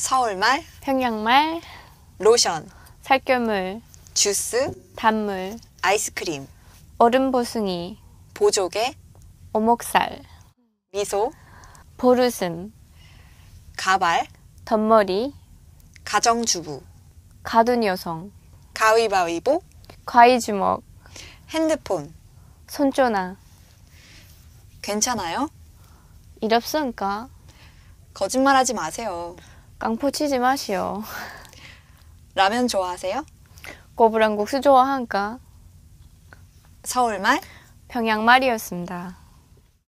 서울말, 평양말, 로션, 살균물 주스, 단물, 아이스크림, 얼음 보숭이, 보조개, 오목살, 미소, 보르슴, 가발, 덧머리, 가정주부, 가둔 여성, 가위바위보, 과이주먹, 핸드폰, 손조나. 괜찮아요? 이 없으니까. 거짓말하지 마세요. 깡포 치지 마시오. 라면 좋아하세요? 고부랑 국수 좋아한가? 서울말? 평양말이었습니다.